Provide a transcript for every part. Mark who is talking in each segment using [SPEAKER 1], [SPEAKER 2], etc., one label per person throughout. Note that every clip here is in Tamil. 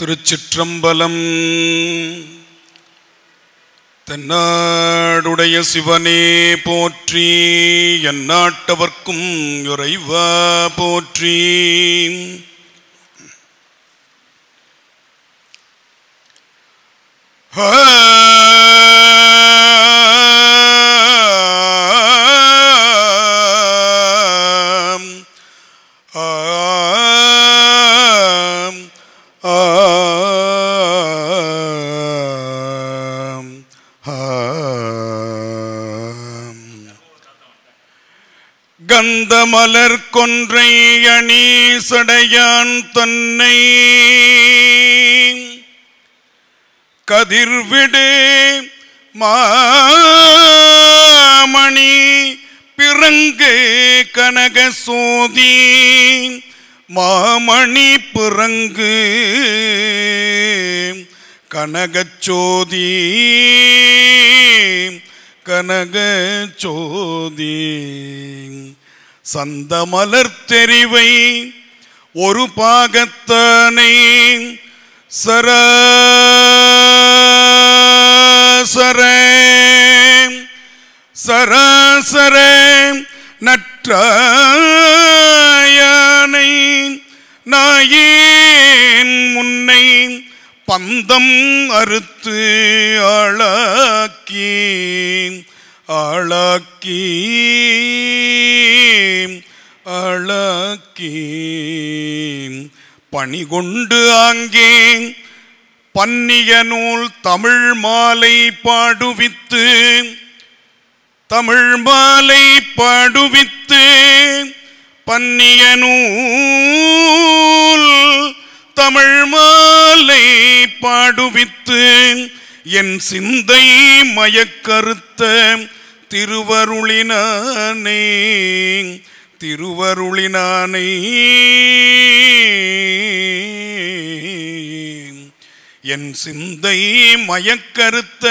[SPEAKER 1] திருச்சிற்றம்பலம் தென்னாடுடைய சிவனே போற்றி என் நாட்டவர்க்கும் இறைவா போற்றி ஆ கொன்றை அணி சடையான் தன்னை கதிர்விடு மாமணி பிறங்கு கனக சோதி மாமணி பிறங்கு கனகச்சோதி கனகச்சோதி சந்த மலர் தெரிவை ஒரு பாகத்தானே சர சர சராசர நற்றாயானை நாயேன் முன்னை பந்தம் அறுத்து ஆளாக்கி ஆளாக்கீ அளக்கி பணி கொண்டு அங்கே பன்னிய நூல் தமிழ் மாலை பாடுவித்து தமிழ் மாலை பாடுவித்து பன்னிய நூல் தமிழ் மாலை பாடுவித்து என் சிந்தை மயக்கருத்தம் திருவருளினானே திருவருளினானே என் சிந்தை மயக்கருத்த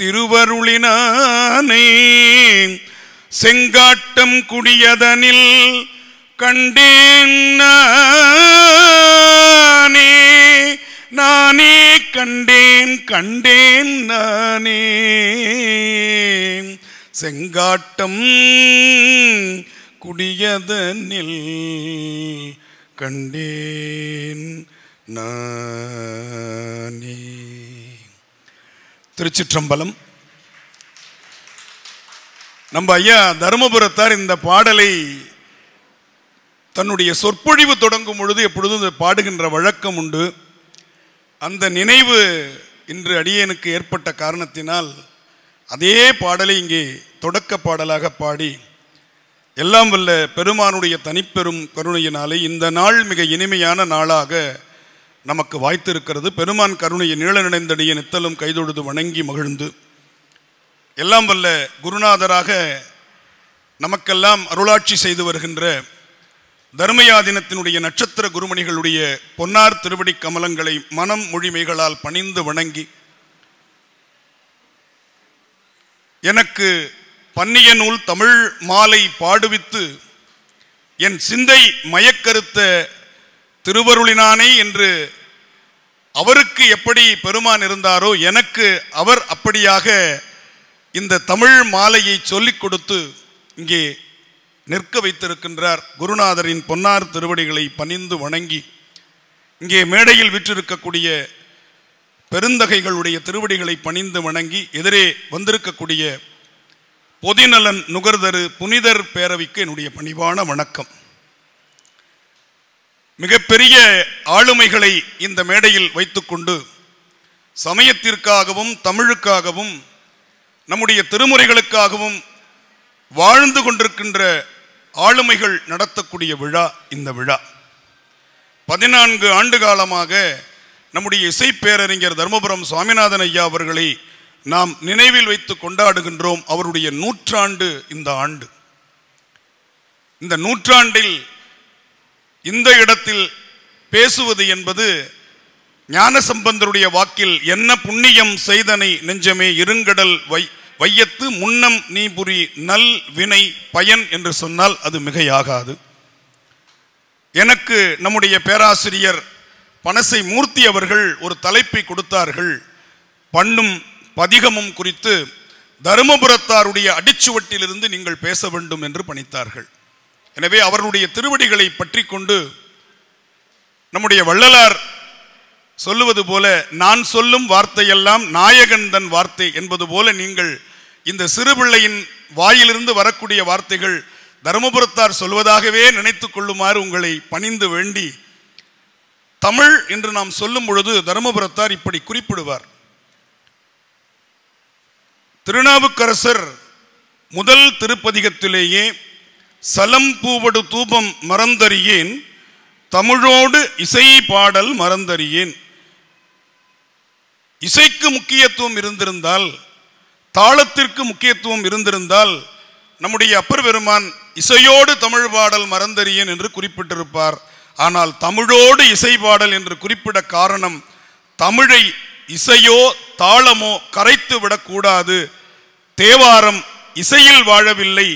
[SPEAKER 1] திருவருளினானே செங்காட்டம் குடியதனில் கண்டேன் நானே நானே கண்டேன் கண்டேன் நானே செங்காட்டம் குடியதனில் கண்டேன் நானே திருச்சிற்றம்பலம் நம்ம ஐயா தருமபுரத்தார் இந்த பாடலை தன்னுடைய சொற்பொழிவு தொடங்கும் பொழுது எப்பொழுதும் பாடுகின்ற வழக்கம் உண்டு அந்த நினைவு இன்று அடியனுக்கு ஏற்பட்ட காரணத்தினால் அதே பாடலை இங்கே தொடக்க பாடலாக பாடி எல்லாம் வல்ல பெருமானுடைய தனிப்பெரும் கருணையினாலே இந்த நாள் மிக இனிமையான நாளாக நமக்கு வாய்த்திருக்கிறது பெருமான் கருணையை நீள நினைந்தடிய நித்தலும் கைதொழுது வணங்கி மகிழ்ந்து எல்லாம் வல்ல குருநாதராக நமக்கெல்லாம் அருளாட்சி செய்து வருகின்ற தர்மயாதினத்தினுடைய நட்சத்திர குருமணிகளுடைய பொன்னார் திருவடி கமலங்களை மனம் மொழிமைகளால் பணிந்து வணங்கி எனக்கு பன்னிய நூல் தமிழ் மாலை பாடுவித்து என் சிந்தை மயக்கருத்த திருவருளினானே என்று அவருக்கு எப்படி பெருமான் இருந்தாரோ எனக்கு அவர் அப்படியாக இந்த தமிழ் மாலையை சொல்லிக் கொடுத்து இங்கே நிற்க வைத்திருக்கின்றார் குருநாதரின் பொன்னார் திருவடிகளை பணிந்து வணங்கி இங்கே மேடையில் விற்றிருக்கக்கூடிய பெருந்தகைகளுடைய திருவடிகளை பணிந்து வணங்கி எதிரே வந்திருக்கக்கூடிய பொதிநலன் நுகர்தரு புனிதர் பேரவைக்கு என்னுடைய பணிவான வணக்கம் மிகப்பெரிய ஆளுமைகளை இந்த மேடையில் வைத்துக்கொண்டு சமயத்திற்காகவும் தமிழுக்காகவும் நம்முடைய திருமுறைகளுக்காகவும் வாழ்ந்து கொண்டிருக்கின்ற ஆளுமைகள் நடத்தக்கூடிய விழா இந்த விழா பதினான்கு ஆண்டு காலமாக நம்முடைய இசை பேரறிஞர் தர்மபுரம் சுவாமிநாதன் ஐயா அவர்களை நாம் நினைவில் வைத்து கொண்டாடுகின்றோம் அவருடைய நூற்றாண்டு இந்த ஆண்டு இந்த நூற்றாண்டில் இந்த இடத்தில் பேசுவது என்பது ஞானசம்பந்தருடைய வாக்கில் என்ன புண்ணியம் செய்தனை நெஞ்சமே இருங்கடல் வை வையத்து முன்னம் நீ புரி நல் வினை பயன் என்று சொன்னால் அது மிகையாகாது எனக்கு நம்முடைய பேராசிரியர் பனசை மூர்த்தி அவர்கள் ஒரு தலைப்பை கொடுத்தார்கள் பண்ணும் பதிகமும் குறித்து தருமபுரத்தாருடைய அடிச்சுவட்டிலிருந்து நீங்கள் பேச வேண்டும் என்று பணித்தார்கள் எனவே அவருடைய திருவடிகளை பற்றி கொண்டு நம்முடைய வள்ளலார் சொல்லுவது போல நான் சொல்லும் வார்த்தையெல்லாம் நாயகன் தன் வார்த்தை என்பது போல நீங்கள் இந்த சிறு பிள்ளையின் வாயிலிருந்து வரக்கூடிய வார்த்தைகள் தருமபுரத்தார் சொல்வதாகவே நினைத்து கொள்ளுமாறு உங்களை பணிந்து வேண்டி தமிழ் என்று நாம் சொல்லும் பொழுது தருமபுரத்தார் இப்படி குறிப்பிடுவார் திருநாவுக்கரசர் முதல் திருப்பதிகத்திலேயே சலம் பூவடு தூபம் மறந்தறியேன் தமிழோடு இசை பாடல் மறந்தறியேன் இசைக்கு முக்கியத்துவம் இருந்திருந்தால் தாளத்திற்கு முக்கியத்துவம் இருந்திருந்தால் நம்முடைய அப்பர் பெருமான் இசையோடு தமிழ் பாடல் மறந்தறியன் என்று குறிப்பிட்டிருப்பார் ஆனால் தமிழோடு இசை பாடல் என்று குறிப்பிட காரணம் தமிழை இசையோ தாளமோ கரைத்து விடக்கூடாது தேவாரம் இசையில் வாழவில்லை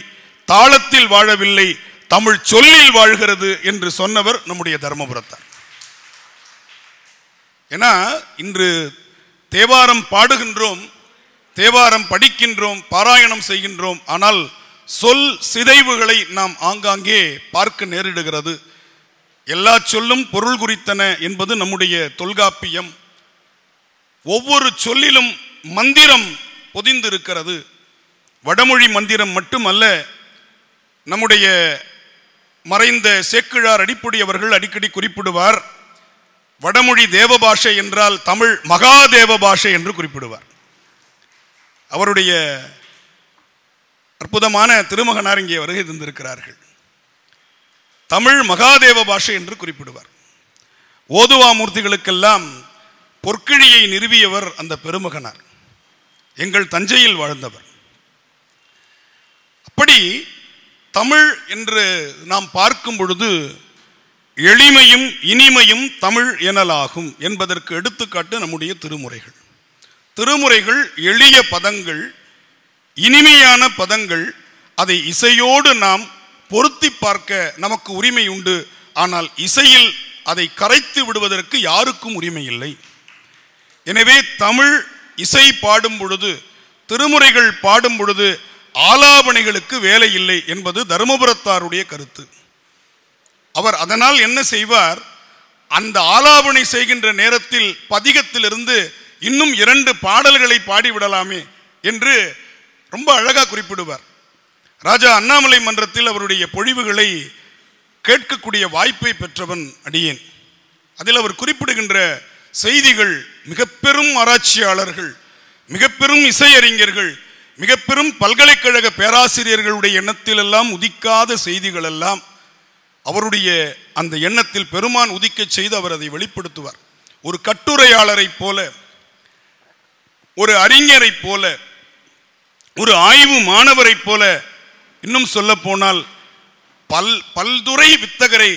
[SPEAKER 1] தாளத்தில் வாழவில்லை தமிழ் சொல்லில் வாழ்கிறது என்று சொன்னவர் நம்முடைய தர்மபுரத்தார் ஏன்னா இன்று தேவாரம் பாடுகின்றோம் தேவாரம் படிக்கின்றோம் பாராயணம் செய்கின்றோம் ஆனால் சொல் சிதைவுகளை நாம் ஆங்காங்கே பார்க்க நேரிடுகிறது எல்லா சொல்லும் பொருள் குறித்தன என்பது நம்முடைய தொல்காப்பியம் ஒவ்வொரு சொல்லிலும் மந்திரம் பொதிந்திருக்கிறது வடமொழி மந்திரம் மட்டுமல்ல நம்முடைய மறைந்த சேக்கிழார் அடிப்பொடி அவர்கள் அடிக்கடி குறிப்பிடுவார் வடமொழி தேவ பாஷை என்றால் தமிழ் மகாதேவ பாஷை என்று குறிப்பிடுவார் அவருடைய அற்புதமான திருமகனார் இங்கே வருகை தந்திருக்கிறார்கள் தமிழ் மகாதேவ பாஷை என்று குறிப்பிடுவார் ஓதுவா மூர்த்திகளுக்கெல்லாம் பொற்கிழியை நிறுவியவர் அந்த பெருமகனார் எங்கள் தஞ்சையில் வாழ்ந்தவர் அப்படி தமிழ் என்று நாம் பார்க்கும் பொழுது எளிமையும் இனிமையும் தமிழ் எனலாகும் என்பதற்கு எடுத்துக்காட்டு நம்முடைய திருமுறைகள் திருமுறைகள் எளிய பதங்கள் இனிமையான பதங்கள் அதை இசையோடு நாம் பொருத்தி பார்க்க நமக்கு உரிமை உண்டு ஆனால் இசையில் அதை கரைத்து விடுவதற்கு யாருக்கும் உரிமை இல்லை எனவே தமிழ் இசை பாடும் பொழுது திருமுறைகள் பாடும் பொழுது ஆலாபனைகளுக்கு வேலை இல்லை என்பது தருமபுரத்தாருடைய கருத்து அவர் அதனால் என்ன செய்வார் அந்த ஆலாபனை செய்கின்ற நேரத்தில் பதிகத்திலிருந்து இன்னும் இரண்டு பாடல்களை பாடிவிடலாமே என்று ரொம்ப அழகாக குறிப்பிடுவார் ராஜா அண்ணாமலை மன்றத்தில் அவருடைய பொழிவுகளை கேட்கக்கூடிய வாய்ப்பை பெற்றவன் அடியேன் அதில் அவர் குறிப்பிடுகின்ற செய்திகள் மிக பெரும் ஆராய்ச்சியாளர்கள் மிக பெரும் இசையறிஞர்கள் மிக பெரும் பல்கலைக்கழக பேராசிரியர்களுடைய எண்ணத்திலெல்லாம் உதிக்காத செய்திகள் எல்லாம் அவருடைய அந்த எண்ணத்தில் பெருமான் உதிக்கச் செய்து அவர் அதை வெளிப்படுத்துவார் ஒரு கட்டுரையாளரைப் போல ஒரு அறிஞரை போல ஒரு ஆய்வு மாணவரை போல இன்னும் சொல்ல போனால் பல் பல்துறை வித்தகரை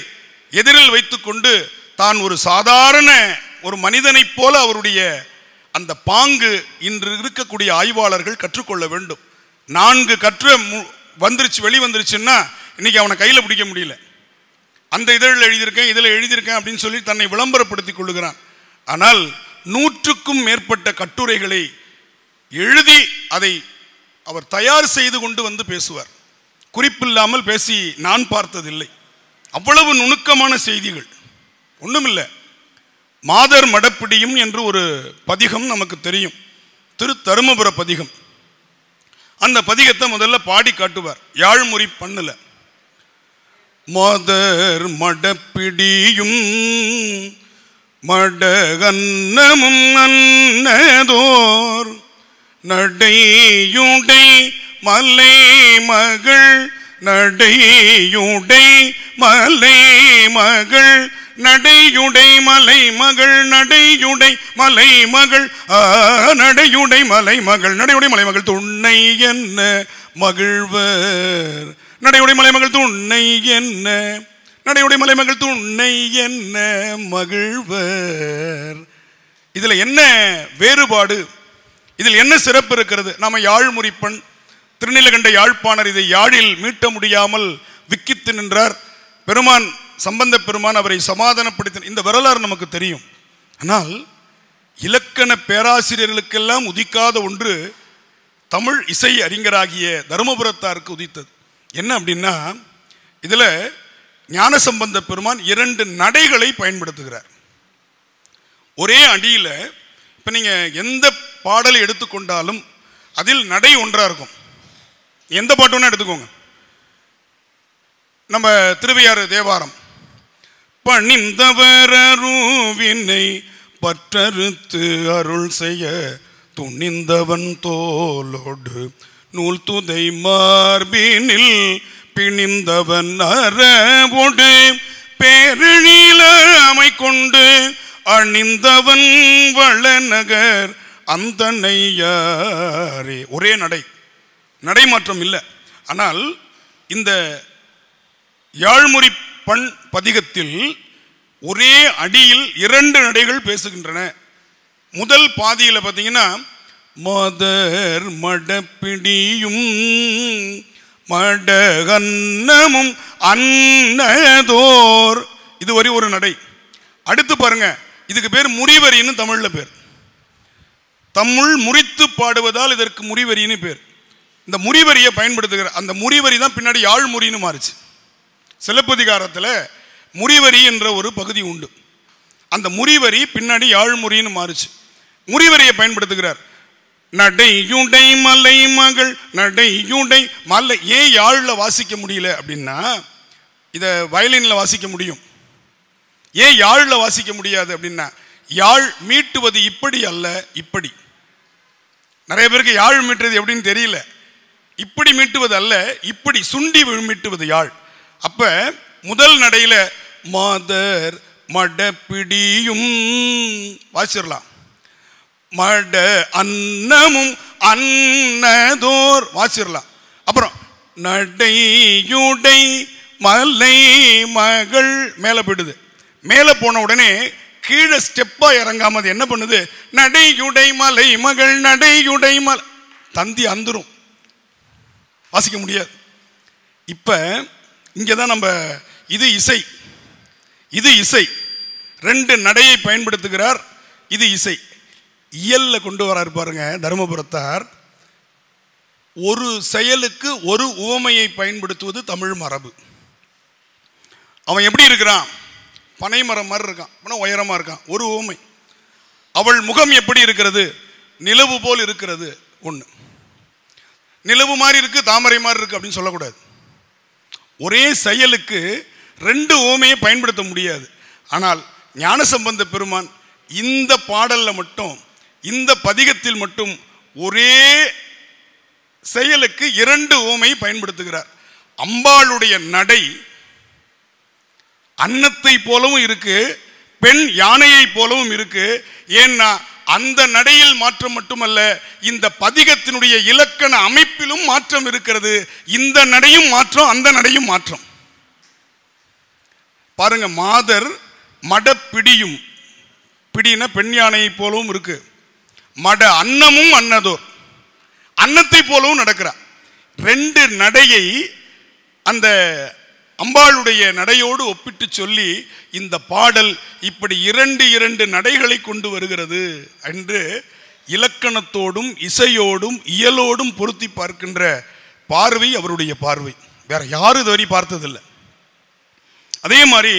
[SPEAKER 1] எதிரில் வைத்துக்கொண்டு தான் ஒரு சாதாரண ஒரு மனிதனைப் போல அவருடைய அந்த பாங்கு இன்று இருக்கக்கூடிய ஆய்வாளர்கள் கற்றுக்கொள்ள வேண்டும் நான்கு கற்று வந்துருச்சு வெளி வந்துருச்சுன்னா இன்னைக்கு அவனை கையில் பிடிக்க முடியல அந்த இதழில் எழுதியிருக்கேன் இதில் எழுதியிருக்கேன் அப்படின்னு சொல்லி தன்னை விளம்பரப்படுத்தி கொள்ளுகிறான் ஆனால் நூற்றுக்கும் மேற்பட்ட கட்டுரைகளை எழுதி அதை அவர் தயார் செய்து கொண்டு வந்து பேசுவார் குறிப்பில்லாமல் பேசி நான் பார்த்ததில்லை அவ்வளவு நுணுக்கமான செய்திகள் ஒன்றுமில்லை மாதர் மடப்பிடியும் என்று ஒரு பதிகம் நமக்கு தெரியும் திரு தருமபுர பதிகம் அந்த பதிகத்தை முதல்ல பாடி காட்டுவார் யாழ்முறி பண்ணல மாதர் மடப்பிடியும் மடகன்னமும் அன்னதோர் நடையுடை மலை மகள் நடையுடை மலை மகள் நடையுடை மலை மகள் நடையுடை மலை மகள் நடையுடை மலை மகள் நடையுடை மலை மகள் துண்ணை என்ன மகிழ்வர் நடையுடை மலை மகள் துண்ணை என்ன நடையுடைய மலைமகள் துணை என்ன மகிழ்வர் இதில் என்ன வேறுபாடு இதில் என்ன சிறப்பு இருக்கிறது நாம் யாழ்முறிப்பன் திருநிலகண்ட யாழ்ப்பாணர் இதை யாழில் மீட்ட முடியாமல் விக்கித்து நின்றார் பெருமான் சம்பந்த பெருமான் அவரை சமாதானப்படுத்தின இந்த வரலாறு நமக்கு தெரியும் ஆனால் இலக்கண பேராசிரியர்களுக்கெல்லாம் உதிக்காத ஒன்று தமிழ் இசை அறிஞராகிய தருமபுரத்தாருக்கு உதித்தது என்ன அப்படின்னா இதில் ஞானசம்பந்த பெருமான் இரண்டு நடைகளை பயன்படுத்துகிறார் ஒரே அடியில் இப்போ நீங்கள் எந்த பாடலை எடுத்துக்கொண்டாலும் அதில் நடை ஒன்றாக இருக்கும் எந்த பாட்டு எடுத்துக்கோங்க நம்ம திருவையாறு தேவாரம் பணிந்தவரூவினை பற்றறுத்து அருள் செய்ய துணிந்தவன் தோலோடு நூல் துதை மார்பினில் பிணிந்தவன் அரவோடு பேரணியில அமை கொண்டு அணிந்தவன் வளநகர் அந்தனையாரே ஒரே நடை நடைமாற்றம் இல்லை ஆனால் இந்த யாழ்மொழி பண் பதிகத்தில் ஒரே அடியில் இரண்டு நடைகள் பேசுகின்றன முதல் பாதியில் பார்த்தீங்கன்னா மதர் மடப்பிடியும் மடகன்னமும் அன்னதோர் இதுவரை ஒரு நடை அடுத்து பாருங்க இதுக்கு பேர் முறிவரின்னு தமிழில் பேர் தமிழ் முறித்து பாடுவதால் இதற்கு முறிவரின்னு பேர் இந்த முறிவரியை பயன்படுத்துகிற அந்த முறிவரி தான் பின்னாடி யாழ்முறின்னு மாறுச்சு சிலப்பதிகாரத்தில் முறிவரி என்ற ஒரு பகுதி உண்டு அந்த முறிவரி பின்னாடி யாழ்முறின்னு மாறுச்சு முறிவரியை பயன்படுத்துகிறார் நடையுடை மலை மகள் நடையுடை மலை ஏன் யாழில் வாசிக்க முடியல அப்படின்னா இதை வயலினில் வாசிக்க முடியும் ஏன் யாழில் வாசிக்க முடியாது அப்படின்னா யாழ் மீட்டுவது இப்படி அல்ல இப்படி நிறைய பேருக்கு யாழ் மீட்டுறது எப்படின்னு தெரியல இப்படி மீட்டுவது அல்ல இப்படி சுண்டி மீட்டுவது யாழ் அப்போ முதல் நடையில் மாதர் மடப்பிடியும் வாசிடலாம் மட அன்னமும் அன்னதோர் வாசிடலாம் அப்புறம் நடையுடை மலை மகள் மேலே போயிடுது மேலே போன உடனே கீழே ஸ்டெப்பாக இறங்காம அது என்ன பண்ணுது நடையுடை மலை மகள் நடையுடை மலை தந்தி அந்துரும் வாசிக்க முடியாது இப்போ இங்கே தான் நம்ம இது இசை இது இசை ரெண்டு நடையை பயன்படுத்துகிறார் இது இசை இயலில் கொண்டு வரார் பாருங்க தருமபுரத்தார் ஒரு செயலுக்கு ஒரு உவமையை பயன்படுத்துவது தமிழ் மரபு அவன் எப்படி இருக்கிறான் பனை மரம் மாதிரி இருக்கான் ஆனால் உயரமாக இருக்கான் ஒரு உவமை அவள் முகம் எப்படி இருக்கிறது நிலவு போல் இருக்கிறது ஒன்று நிலவு மாதிரி இருக்குது தாமரை மாதிரி இருக்குது அப்படின்னு சொல்லக்கூடாது ஒரே செயலுக்கு ரெண்டு உவமையை பயன்படுத்த முடியாது ஆனால் ஞானசம்பந்த பெருமான் இந்த பாடலில் மட்டும் இந்த பதிகத்தில் மட்டும் ஒரே செயலுக்கு இரண்டு ஓமை பயன்படுத்துகிறார் அம்பாளுடைய நடை அன்னத்தை போலவும் இருக்கு பெண் யானையை போலவும் இருக்கு ஏன்னா அந்த நடையில் மாற்றம் மட்டுமல்ல இந்த பதிகத்தினுடைய இலக்கண அமைப்பிலும் மாற்றம் இருக்கிறது இந்த நடையும் மாற்றம் அந்த நடையும் மாற்றம் பாருங்க மாதர் மடப்பிடியும் பிடினா பெண் யானையை போலவும் இருக்குது மட அன்னமும் அன்னதோர் அன்னத்தை போலவும் நடக்கிறார் ரெண்டு நடையை அந்த அம்பாளுடைய நடையோடு ஒப்பிட்டு சொல்லி இந்த பாடல் இப்படி இரண்டு இரண்டு நடைகளை கொண்டு வருகிறது என்று இலக்கணத்தோடும் இசையோடும் இயலோடும் பொருத்தி பார்க்கின்ற பார்வை அவருடைய பார்வை வேற யாரும் இதுவரை பார்த்ததில்லை அதே மாதிரி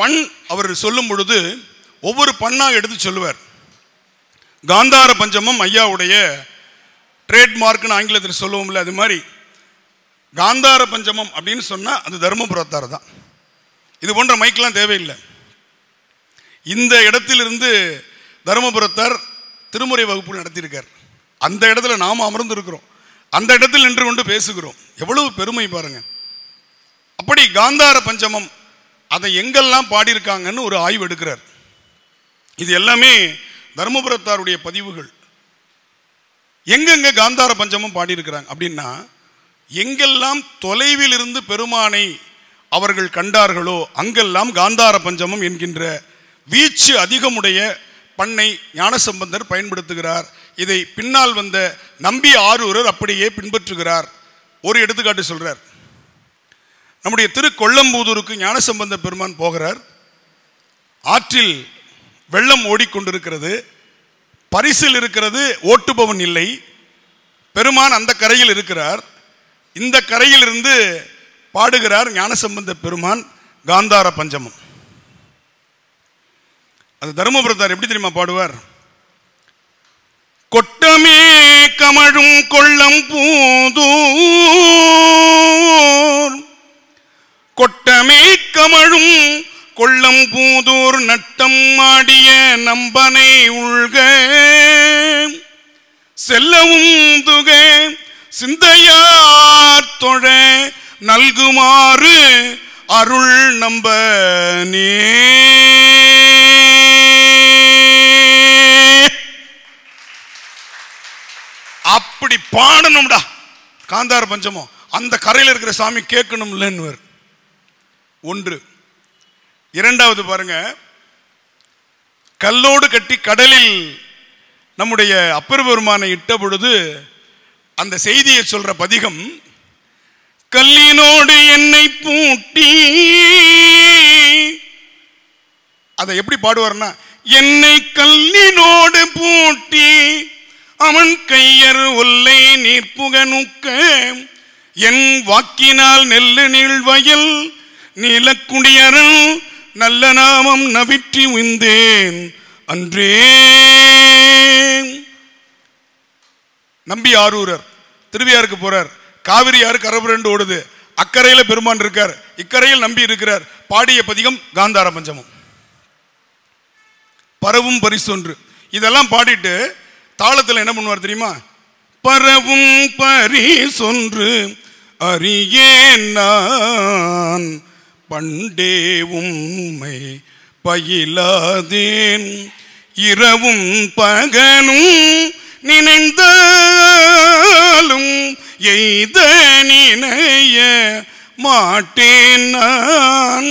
[SPEAKER 1] பண் அவர் சொல்லும் பொழுது ஒவ்வொரு பண்ணாக எடுத்து சொல்லுவார் காந்தார பஞ்சமம் ஐயாவுடைய ட்ரேட்மார்க்னு ஆங்கிலத்தில் சொல்லுவோம்ல அது மாதிரி காந்தார பஞ்சமம் அப்படின்னு சொன்னால் அது தருமபுரத்தார் தான் இது போன்ற மைக்கெலாம் தேவையில்லை இந்த இடத்திலிருந்து தருமபுரத்தார் திருமுறை வகுப்பு நடத்தியிருக்கார் அந்த இடத்துல நாம் அமர்ந்திருக்கிறோம் அந்த இடத்தில் நின்று கொண்டு பேசுகிறோம் எவ்வளவு பெருமை பாருங்க அப்படி காந்தார பஞ்சமம் அதை எங்கெல்லாம் பாடியிருக்காங்கன்னு ஒரு ஆய்வு எடுக்கிறார் இது எல்லாமே தருமபுரத்தாருடைய பதிவுகள் எங்கெங்க காந்தார பஞ்சமும் பாடியிருக்கிறாங்க அப்படின்னா எங்கெல்லாம் தொலைவில் இருந்து பெருமானை அவர்கள் கண்டார்களோ அங்கெல்லாம் காந்தார பஞ்சமம் என்கின்ற வீச்சு அதிகமுடைய பண்ணை ஞானசம்பந்தர் பயன்படுத்துகிறார் இதை பின்னால் வந்த நம்பி ஆரூரர் அப்படியே பின்பற்றுகிறார் ஒரு எடுத்துக்காட்டு சொல்கிறார் நம்முடைய திரு கொல்லம்பூதூருக்கு ஞானசம்பந்த பெருமான் போகிறார் ஆற்றில் வெள்ளம் ஓடிக்கொண்டிருக்கிறது பரிசில் இருக்கிறது ஓட்டுபவன் இல்லை பெருமான் அந்த கரையில் இருக்கிறார் இந்த கரையில் இருந்து பாடுகிறார் ஞானசம்பந்த பெருமான் காந்தார பஞ்சமம் அது தருமபுரத்தார் எப்படி தெரியுமா பாடுவார் கொட்டமே கமழும் கொள்ளம் பூதூர் கொட்டமே கமழும் கொள்ளம் பூதூர் நட்டம் மாடிய நம்பனை உள்க செல்லவும் துக சிந்தையார் தொழ நல்குமாறு அருள் நம்பனே அப்படி பாடணும்டா காந்தார பஞ்சமோ அந்த கரையில் இருக்கிற சாமி இல்லைன்னு ஒன்று இரண்டாவது பாருங்க கல்லோடு கட்டி கடலில் நம்முடைய அப்பர் பெருமானை இட்ட பொழுது அந்த செய்தியை சொல்ற பதிகம் கல்லினோடு என்னை பூட்டி அதை எப்படி பாடுவார்னா என்னை கல்லினோடு பூட்டி அவன் கையர் உள்ளே நீர் புகனுக்க என் வாக்கினால் நெல்லு வயல் நீலக்குடியரன் நல்ல நாமம் நவிற்றி உய்ந்தேன் அன்றே நம்பி ஆரூரர் திருவியாருக்கு போறார் காவிரி யாரு கரபுரண்டு ஓடுது அக்கறையில் பெருமான் இருக்கார் இக்கரையில் நம்பி இருக்கிறார் பாடிய பதிகம் காந்தார பஞ்சமம் பரவும் பரிசொன்று இதெல்லாம் பாடிட்டு தாளத்தில் என்ன பண்ணுவார் தெரியுமா பரவும் பரிசொன்று அறியேன் நான் பண்டே உம்மை பயிலாதேன் இரவும் பகனும் நினைந்தாலும் எய்த நினைய மாட்டேன் நான்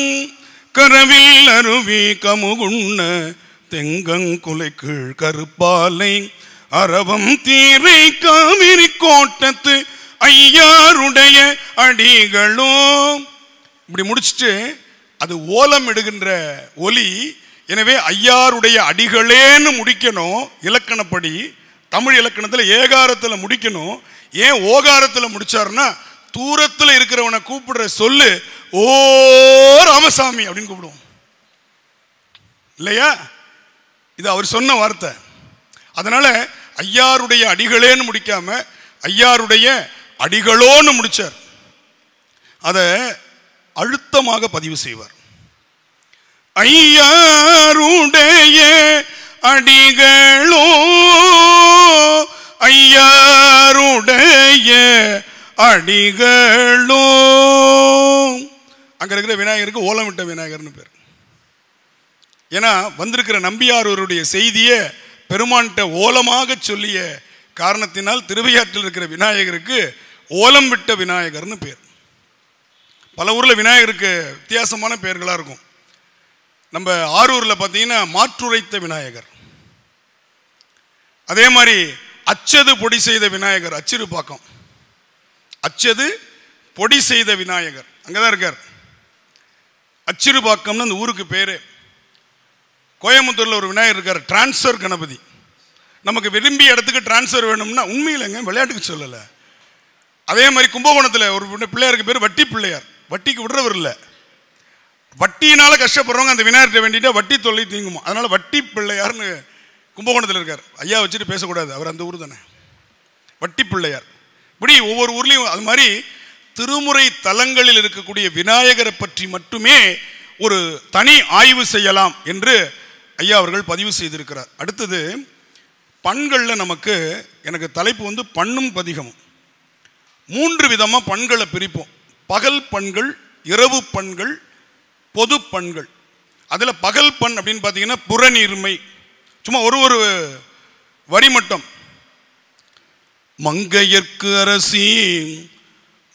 [SPEAKER 1] கரவில் அருவி கமுகுண்ண தெங்கங்குலைக்குள் கருப்பாலை அரவம் தீரை காவிரி கோட்டத்து ஐயாருடைய அடிகளோ இப்படி முடிச்சுட்டு அது ஓலம் எடுகின்ற ஒலி எனவே ஐயாருடைய அடிகளேன்னு முடிக்கணும் இலக்கணப்படி தமிழ் இலக்கணத்தில் ஏகாரத்தில் முடிக்கணும் ஏன் ஓகாரத்தில் முடிச்சாருன்னா தூரத்தில் இருக்கிறவனை கூப்பிடுற சொல்லு ஓ ராமசாமி அப்படின்னு கூப்பிடுவோம் இல்லையா இது அவர் சொன்ன வார்த்தை அதனால ஐயாருடைய அடிகளேன்னு முடிக்காம ஐயாருடைய அடிகளோன்னு முடிச்சார் அதை அழுத்தமாக பதிவு செய்வார் ஐயாருடைய அடிகளோ ஐயாருடைய அடிகளோ அங்கே இருக்கிற விநாயகருக்கு ஓலமிட்ட விநாயகர்னு பேர் ஏன்னா வந்திருக்கிற நம்பியாரூருடைய செய்தியை பெருமான்கிட்ட ஓலமாக சொல்லிய காரணத்தினால் திருவையாற்றில் இருக்கிற விநாயகருக்கு ஓலம் விட்ட விநாயகர்னு பேர் பல ஊரில் விநாயகருக்கு வித்தியாசமான பெயர்களாக இருக்கும் நம்ம ஆரூரில் பார்த்தீங்கன்னா மாற்றுரைத்த விநாயகர் அதே மாதிரி அச்சது பொடி செய்த விநாயகர் அச்சிறு பாக்கம் அச்சது பொடி செய்த விநாயகர் அங்கே தான் இருக்கார் அச்சிறுபாக்கம்னு அந்த ஊருக்கு பேர் கோயம்புத்தூரில் ஒரு விநாயகர் இருக்கார் டிரான்ஸ்ஃபர் கணபதி நமக்கு விரும்பிய இடத்துக்கு டிரான்ஸ்ஃபர் வேணும்னா உண்மையில் எங்கே விளையாட்டுக்கு சொல்லலை அதே மாதிரி கும்பகோணத்தில் ஒரு பிள்ளையாருக்கு பேர் வட்டி பிள்ளையார் வட்டிக்கு விடுறவர் இல்லை வட்டியினால் கஷ்டப்படுறவங்க அந்த விநாயகர்கிட்ட வேண்டிட்டு வட்டி தொல்லை தீங்குமா அதனால் வட்டி பிள்ளையார்னு கும்பகோணத்தில் இருக்கார் ஐயா வச்சுட்டு பேசக்கூடாது அவர் அந்த ஊர் தானே வட்டி பிள்ளையார் இப்படி ஒவ்வொரு ஊர்லேயும் அது மாதிரி திருமுறை தலங்களில் இருக்கக்கூடிய விநாயகரை பற்றி மட்டுமே ஒரு தனி ஆய்வு செய்யலாம் என்று ஐயா அவர்கள் பதிவு செய்திருக்கிறார் அடுத்தது பண்களில் நமக்கு எனக்கு தலைப்பு வந்து பண்ணும் பதிகமும் மூன்று விதமாக பண்களை பிரிப்போம் பகல் பண்கள் இரவு பண்கள் பொது பண்கள் அதில் பகல் பண் அப்படின்னு பார்த்தீங்கன்னா புறநீர்மை சும்மா ஒரு ஒரு வரி மட்டும் மங்கையற்கு அரசி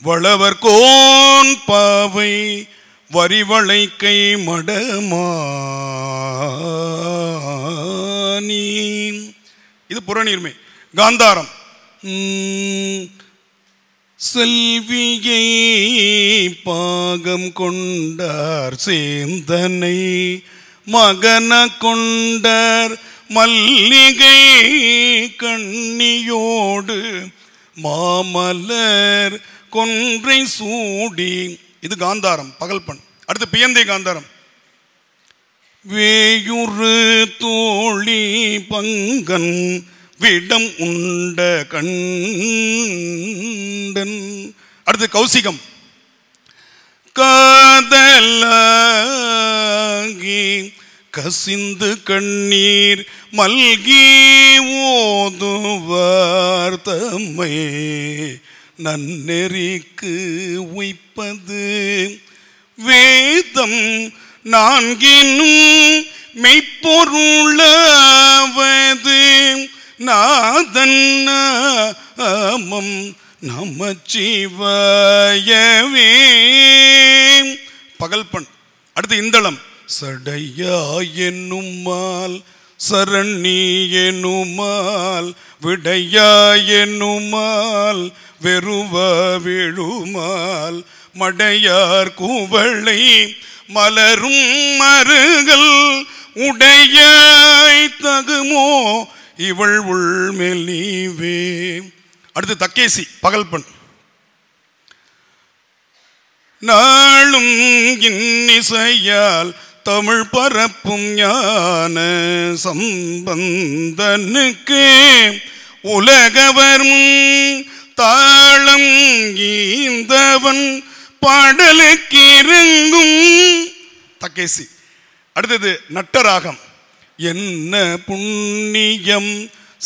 [SPEAKER 1] வளவர் கோன் பாவை வரிவளை கை மடமா இது புறநீர்மை காந்தாரம் செல்வியை பாகம் கொண்டார் சேந்தனை மகன கொண்டார் மல்லிகை கண்ணியோடு மாமலர் கொன்றை சூடி இது காந்தாரம் பகல்பண் அடுத்து பியந்தை காந்தாரம் வேயுறு தோழி பங்கன் விடம் உண்ட கண்டன் அடுத்து கௌசிகம் காதலாகி கசிந்து கண்ணீர் மல்கி ஓதுவார் தம்மை நன்னெறிக்கு உய்ப்பது வேதம் நான்கினும் மெய்ப்பொருளாவது நாதன் நாமம் நமச்சிவயவே பகல்பண் அடுத்து இந்தளம் சடையா என்னும்மால் சரணி எனுமால் விடையா எனுமால் வெறுவ விழுமால் மடையார் கூவளை மலரும் மருகள் உடையாய் தகுமோ இவள் உள்மேல் நீவே அடுத்து தக்கேசி பகல் நாளும் இன்னிசையால் தமிழ் பரப்பும் ஞான சம்பந்தனுக்கு உலகவரும் தாளம் ஈந்தவன் பாடலுக்கு இறங்கும் தக்கேசி அடுத்தது நட்டராகம் என்ன புண்ணியம்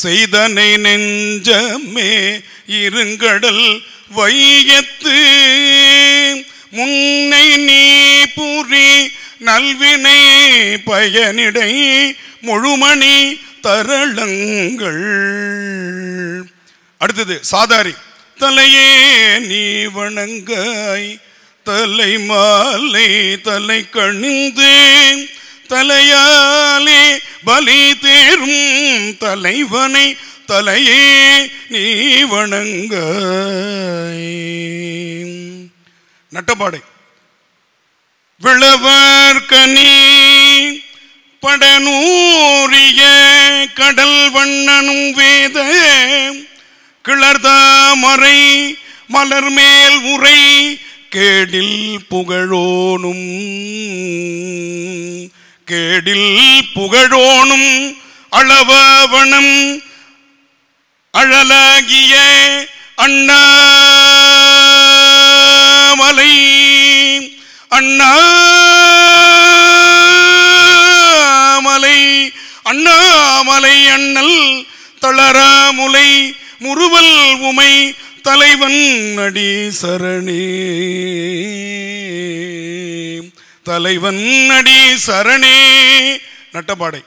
[SPEAKER 1] செய்தனை நெஞ்சமே இருங்கடல் வையத்து முன்னை நீ புரி நல்வினை பயனிடை முழுமணி தரளங்கள் அடுத்தது சாதாரி தலையே நீ வணங்காய் தலை மாலை தலை கணிந்தேன் தலையாலே பலி தேரும் தலைவனை தலையே நீ வணங்க நட்டப்பாடை கனி படனூரிய கடல் வண்ணனும் வேத கிளர்தாமரை மலர் மேல் உரை கேடில் புகழோனும் கேடில் புகழோனும் அளவவனும் அழலாகிய அண்ணாமலை அண்ணாமலை அண்ணாமலை அண்ணல் தளராமுலை முறுவல் உமை தலைவன் நடி சரணே தலைவன் நடி சரணே நட்டப்பாடை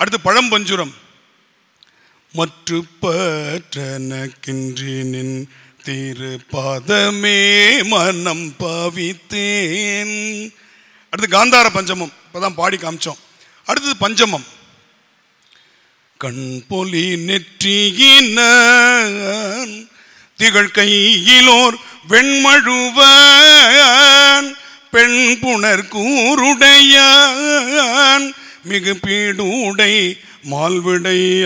[SPEAKER 1] அடுத்து பழம்பஞ்சுரம் மற்று நின் திரு பாதமே மனம் பாவித்தேன் அடுத்து காந்தார பஞ்சமம் இப்போதான் பாடி காமிச்சோம் அடுத்தது பஞ்சமம் கண் பொலி நெற்றியின திகழ் கையிலோர் வெண்மழுவன் பெண் கூருடைய மிகு பீடுடை மால்விடைய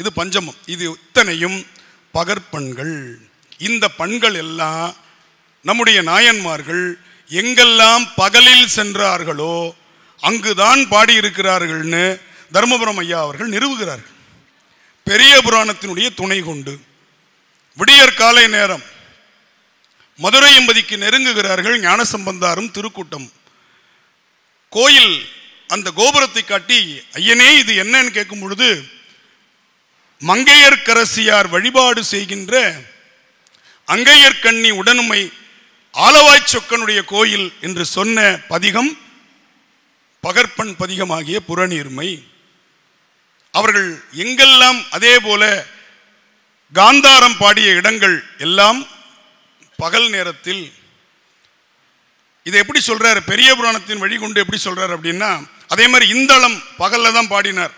[SPEAKER 1] இது பஞ்சமம் இது இத்தனையும் பகற்பண்கள் இந்த பண்கள் எல்லாம் நம்முடைய நாயன்மார்கள் எங்கெல்லாம் பகலில் சென்றார்களோ அங்குதான் பாடியிருக்கிறார்கள்னு தர்மபுரம் ஐயா அவர்கள் நிறுவுகிறார்கள் பெரிய புராணத்தினுடைய துணை கொண்டு விடியற் காலை நேரம் மதுரை எம்பதிக்கு நெருங்குகிறார்கள் ஞானசம்பந்தாரும் திருக்கூட்டம் கோயில் அந்த கோபுரத்தை காட்டி ஐயனே இது என்னன்னு கேட்கும் பொழுது மங்கையர்க்கரசியார் வழிபாடு செய்கின்ற அங்கையர்கண்ணி உடனுமை ஆலவாய் சொக்கனுடைய கோயில் என்று சொன்ன பதிகம் பகற்பன் பதிகமாகிய புறநீர்மை அவர்கள் எங்கெல்லாம் அதே போல காந்தாரம் பாடிய இடங்கள் எல்லாம் பகல் நேரத்தில் இதை எப்படி சொல்கிறார் பெரிய புராணத்தின் வழி கொண்டு எப்படி சொல்கிறார் அப்படின்னா அதே மாதிரி இந்தளம் பகலில் தான் பாடினார்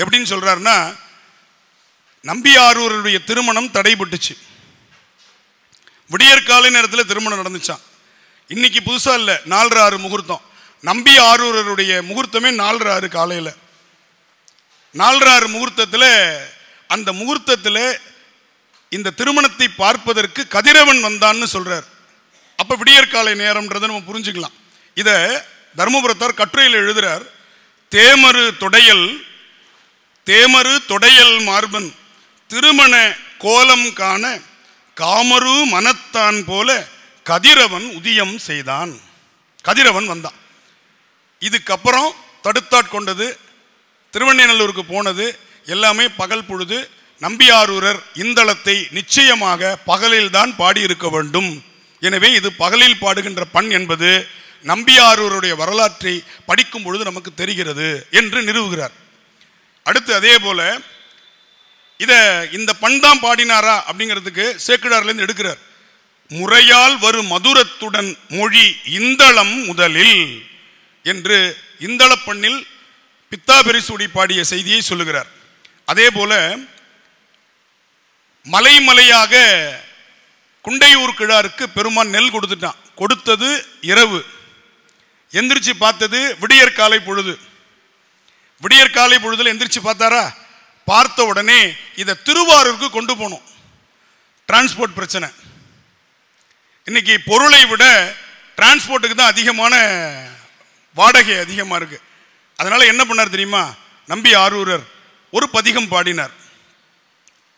[SPEAKER 1] எப்படின்னு சொல்கிறாருன்னா நம்பியாரூருடைய திருமணம் தடைபட்டுச்சு விடியற்காலை நேரத்தில் திருமணம் நடந்துச்சான் இன்னைக்கு புதுசாக இல்லை நாலரை ஆறு முகூர்த்தம் நம்பி ஆரூரருடைய முகூர்த்தமே நாலரை ஆறு காலையில் நாலரை ஆறு முகூர்த்தத்தில் அந்த முகூர்த்தத்தில் இந்த திருமணத்தை பார்ப்பதற்கு கதிரவன் வந்தான்னு சொல்கிறார் அப்போ விடியற்காலை நேரம்ன்றதை நம்ம புரிஞ்சுக்கலாம் இதை தர்மபுரத்தார் கட்டுரையில் எழுதுகிறார் தேமரு தொடையல் தேமரு தொடையல் மார்பன் திருமண கோலம் காண காமரு மனத்தான் போல கதிரவன் உதியம் செய்தான் கதிரவன் வந்தான் இதுக்கப்புறம் தடுத்தாட்கொண்டது கொண்டது போனது எல்லாமே பகல் பொழுது நம்பியாரூரர் இந்தளத்தை நிச்சயமாக பகலில்தான் பாடியிருக்க வேண்டும் எனவே இது பகலில் பாடுகின்ற பண் என்பது நம்பியாரூருடைய வரலாற்றை படிக்கும் பொழுது நமக்கு தெரிகிறது என்று நிறுவுகிறார் அடுத்து அதே போல இதை இந்த பண் தான் பாடினாரா அப்படிங்கிறதுக்கு சேக்கிடார்லேருந்து எடுக்கிறார் முறையால் வரும் மதுரத்துடன் மொழி இந்தளம் முதலில் என்று இந்தள பண்ணில் பித்தாபெரிசூடி பாடிய செய்தியை சொல்லுகிறார் அதே போல மலை மலையாக குண்டையூர் கிழாருக்கு பெருமான் நெல் கொடுத்துட்டான் கொடுத்தது இரவு எந்திரிச்சு பார்த்தது விடியற் காலை பொழுது விடியற் காலை பொழுதில் எந்திரிச்சு பார்த்தாரா பார்த்த உடனே இதை திருவாரூருக்கு கொண்டு போனோம் டிரான்ஸ்போர்ட் பிரச்சனை இன்னைக்கு பொருளை விட டிரான்ஸ்போர்ட்டுக்கு தான் அதிகமான வாடகை அதிகமாக இருக்குது அதனால் என்ன பண்ணார் தெரியுமா நம்பி ஆரூரர் ஒரு பதிகம் பாடினார்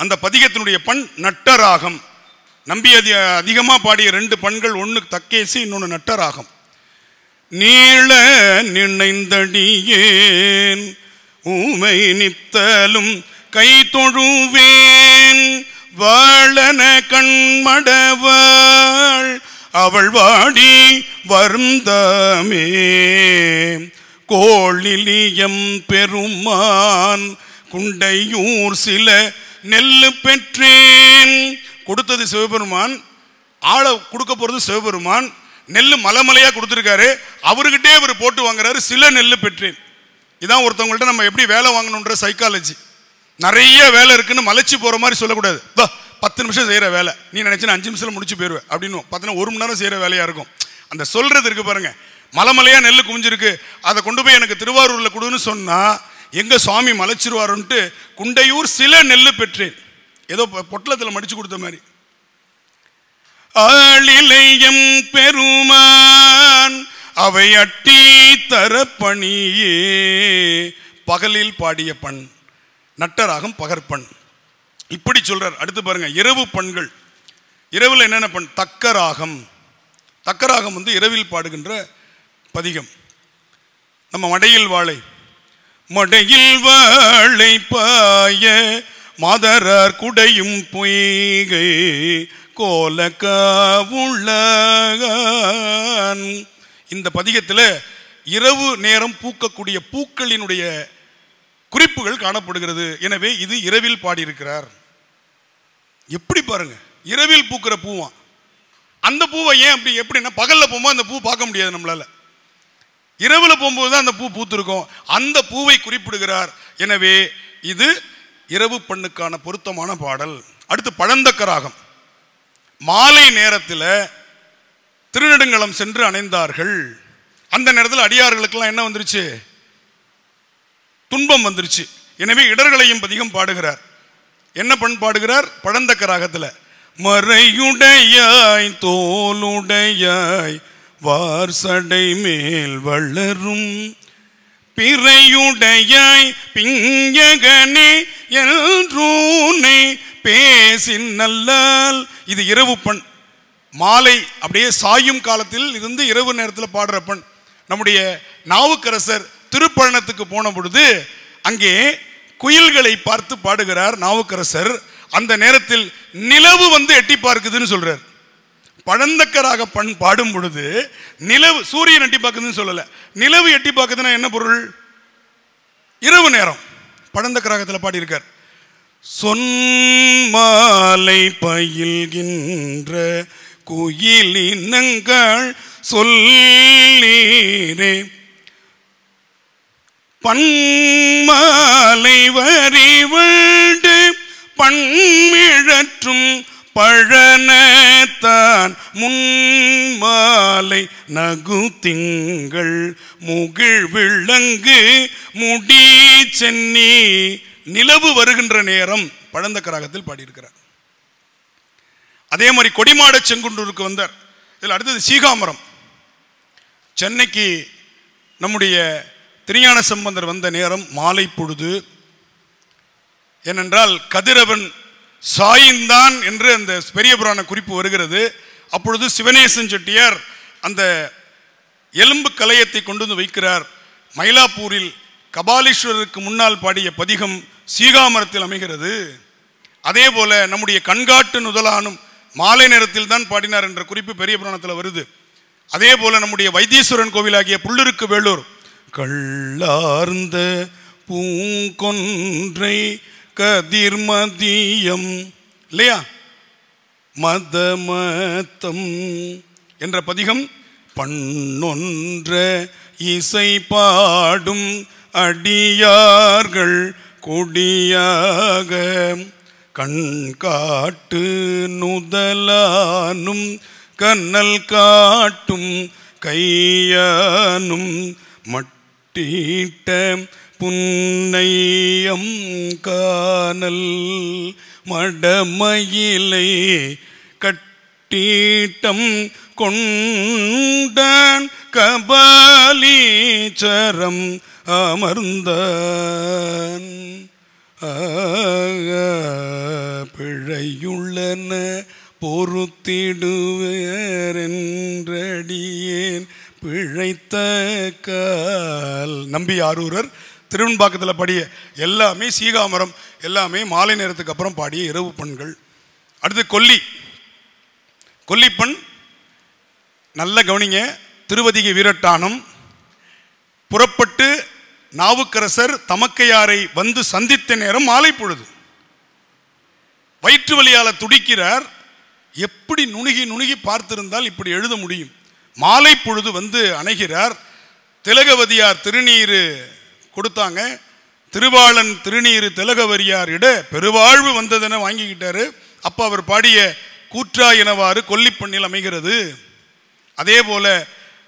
[SPEAKER 1] அந்த பதிகத்தினுடைய பண் நட்டராகம் நம்பி அதி அதிகமாக பாடிய ரெண்டு பண்கள் ஒன்று தக்கேசி இன்னொன்று நட்டராகம் நீள நினைந்தடியேன் ஊமை நித்தலும் கை தொழுவேன் வாழன கண்மடவாள் அவள் வாடி வருந்தமே கோழிலியம் பெருமான் குண்டையூர் சில நெல்லு பெற்றேன் கொடுத்தது சிவபெருமான் ஆளை கொடுக்க போகிறது சிவபெருமான் நெல் மலைமலையாக கொடுத்துருக்காரு அவர்கிட்டே இவர் போட்டு வாங்குறாரு சில நெல் பெற்றேன் இதான் ஒருத்தவங்கள்ட்ட நம்ம எப்படி வேலை வாங்கணுன்ற சைக்காலஜி நிறைய வேலை இருக்குன்னு மலைச்சு போகிற மாதிரி சொல்லக்கூடாது வா பத்து நிமிஷம் செய்கிற வேலை நீ நினச்சினா அஞ்சு நிமிஷத்தில் முடிச்சு போயிடுவேன் அப்படின்னு பார்த்தீங்கன்னா ஒரு மணி நேரம் செய்கிற வேலையாக இருக்கும் அந்த சொல்கிறது இருக்குது பாருங்கள் மலைமலையாக நெல் குமிஞ்சிருக்கு அதை கொண்டு போய் எனக்கு திருவாரூரில் கொடுன்னு சொன்னால் எங்கே சுவாமி மலைச்சிருவாருன்ட்டு குண்டையூர் சில நெல் பெற்றேன் ஏதோ பொட்டலத்தில் மடித்து கொடுத்த மாதிரி ஆளிலையம் பெருமான் அவை அட்டி தர பணியே பகலில் பாடிய பண் நட்டராகம் பகற்பண் இப்படி சொல்றார் அடுத்து பாருங்க இரவு பண்கள் இரவில் என்னென்ன பண் தக்கராகம் தக்கராகம் வந்து இரவில் பாடுகின்ற பதிகம் நம்ம மடையில் வாழை மடையில் வாழை பாய மதரார் குடையும் பொய்கை கோலக்காவுள்ள இந்த பதிகத்தில் இரவு நேரம் பூக்கக்கூடிய பூக்களினுடைய குறிப்புகள் காணப்படுகிறது எனவே இது இரவில் பாடியிருக்கிறார் எப்படி பாருங்க இரவில் பூக்கிற பூவான் அந்த பூவை ஏன் அப்படி எப்படின்னா பகலில் போகும்போது அந்த பூ பார்க்க முடியாது நம்மளால் இரவில் போகும்போது தான் அந்த பூ பூத்திருக்கும் அந்த பூவை குறிப்பிடுகிறார் எனவே இது இரவு பண்ணுக்கான பொருத்தமான பாடல் அடுத்து பழந்தக்கராகம் மாலை நேரத்தில் திருநெடுங்கலம் சென்று அணைந்தார்கள் அந்த நேரத்தில் அடியார்களுக்கெல்லாம் என்ன வந்துருச்சு துன்பம் வந்துருச்சு எனவே இடர்களையும் பதிகம் பாடுகிறார் என்ன பண் பாடுகிறார் பழந்தக்கராகத்தில் மறையுடையாய் தோலுடையாய் வார்சடை மேல் வளரும் பிறையுடையாய் பிங்ககனே என்றூனை பேசின் நல்லால் இது இரவு பண் மாலை அப்படியே சாயும் காலத்தில் இருந்து இரவு நேரத்தில் பாடுற பண் நம்முடைய நாவுக்கரசர் திருப்பழனத்துக்கு போன பொழுது அங்கே குயில்களை பார்த்து பாடுகிறார் நாவுக்கரசர் அந்த நேரத்தில் நிலவு வந்து எட்டி பார்க்குதுன்னு சொல்றார் பழந்தக்கராக பண் பாடும் பொழுது நிலவு சூரியன் எட்டி பார்க்குதுன்னு சொல்லலை நிலவு எட்டி பார்க்குதுன்னா என்ன பொருள் இரவு நேரம் பழந்தக்கராகத்தில் பாடியிருக்கார் சொன்மாலை பயில்கின்ற குயிலினங்கள் சொல்லீரே பண்மாலை வரி பண்மிழற்றும் பழனத்தான் முன்மாலை நகு திங்கள் முகிழ் விளங்கு முடி சென்னி நிலவு வருகின்ற நேரம் பழந்த கராகத்தில் பாடியிருக்கிறார் அதே மாதிரி கொடிமாட செங்குன்றூருக்கு வந்தார் இதில் அடுத்தது சீகாமரம் சென்னைக்கு நம்முடைய திருஞான சம்பந்தர் வந்த நேரம் மாலை பொழுது ஏனென்றால் கதிரவன் சாயின்தான் என்று அந்த பெரிய புராண குறிப்பு வருகிறது அப்பொழுது சிவனேசன் செட்டியார் அந்த எலும்பு கலையத்தை கொண்டு வந்து வைக்கிறார் மயிலாப்பூரில் கபாலீஸ்வரருக்கு முன்னால் பாடிய பதிகம் சீகாமரத்தில் அமைகிறது அதே போல நம்முடைய கண்காட்டு நுதலானும் மாலை நேரத்தில் தான் பாடினார் என்ற குறிப்பு பெரிய புராணத்தில் வருது அதே போல நம்முடைய வைத்தீஸ்வரன் கோவிலாகிய புள்ளிருக்கு வேலூர் கள்ளார்ந்த பூங்கொன்றை கதிர்மதியம் இல்லையா மதமத்தம் என்ற பதிகம் பண்ணொன்ற இசை பாடும் அடியார்கள் கொடியாக கண்காட்டு நுதலானும் கண்ணல் காட்டும் கையானும் மட்டீட்ட புன்னையம் காணல் மடமயிலை கட்டீட்டம் கொண்டான் கபாலீச்சரம் அமர்ந்தான் பிழையுள்ளன பொறுத்திடுவரென்றடியேன் பிழைத்த கால் நம்பி ஆரூரர் திருவெண்பாக்கத்தில் படிய எல்லாமே சீகாமரம் எல்லாமே மாலை நேரத்துக்கு அப்புறம் பாடிய இரவு பெண்கள் அடுத்து கொல்லி கொல்லிப்பண் நல்ல கவனிங்க திருவதிகை வீரட்டானம் புறப்பட்டு நாவுக்கரசர் தமக்கையாரை வந்து சந்தித்த நேரம் மாலை பொழுது வயிற்று வழியால் துடிக்கிறார் எப்படி நுணுகி நுணுகி பார்த்திருந்தால் இப்படி எழுத முடியும் மாலை பொழுது வந்து அணைகிறார் திலகவதியார் திருநீரு கொடுத்தாங்க திருவாளன் திருநீர் திலகவரியாரிட பெருவாழ்வு வந்ததென வாங்கிக்கிட்டாரு அப்போ அவர் பாடிய கூற்றா எனவாறு கொல்லிப்பண்ணில் அமைகிறது அதே போல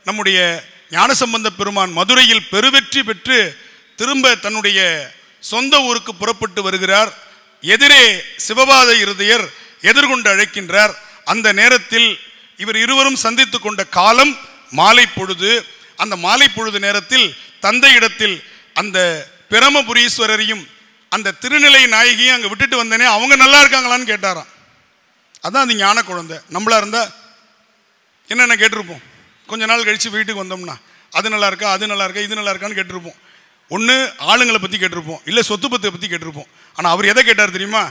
[SPEAKER 1] நம்முடைய ஞானசம்பந்த பெருமான் மதுரையில் பெருவெற்றி பெற்று திரும்ப தன்னுடைய சொந்த ஊருக்கு புறப்பட்டு வருகிறார் எதிரே சிவபாத இருதயர் எதிர்கொண்டு அழைக்கின்றார் அந்த நேரத்தில் இவர் இருவரும் சந்தித்து கொண்ட காலம் மாலை பொழுது அந்த மாலை பொழுது நேரத்தில் தந்தையிடத்தில் அந்த பிரமபுரீஸ்வரரையும் அந்த திருநிலை நாயகியும் அங்கே விட்டுட்டு வந்தேனே அவங்க நல்லா இருக்காங்களான்னு கேட்டாராம் அதுதான் அந்த ஞான குழந்தை நம்மளாக இருந்தால் என்னென்ன கேட்டிருப்போம் கொஞ்ச நாள் கழித்து வீட்டுக்கு வந்தோம்னா அது நல்லா இருக்கா அது நல்லா இருக்கா இது நல்லா இருக்கான்னு கேட்டிருப்போம் ஒன்று ஆளுங்களை பற்றி கேட்டிருப்போம் இல்லை சொத்து பத்தை பற்றி கேட்டிருப்போம் ஆனால் அவர் எதை கேட்டார் தெரியுமா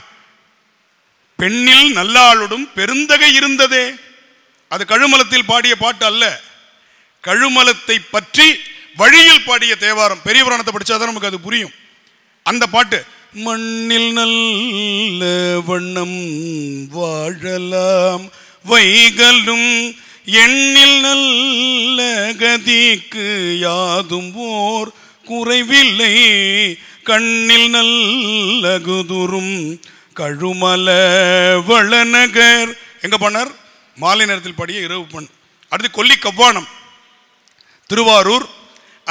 [SPEAKER 1] பெண்ணில் நல்லாளுடும் பெருந்தகை இருந்ததே அது கழுமலத்தில் பாடிய பாட்டு அல்ல கழுமலத்தை பற்றி வழியில் பாடிய தேவாரம் பெரிய புராணத்தை படித்தாதான் நமக்கு அது புரியும் அந்த பாட்டு மண்ணில் நல்ல வண்ணம் வாழலாம் வைகளும் எண்ணில் நல்ல கதிக்கு யாதும் ஓர் குறைவில்லை கண்ணில் நல்ல குதுரும் கழுமல வளநகர் எங்க பண்ணார் மாலை நேரத்தில் படிய இரவு பண் அடுத்து கொல்லி கவ்வானம் திருவாரூர்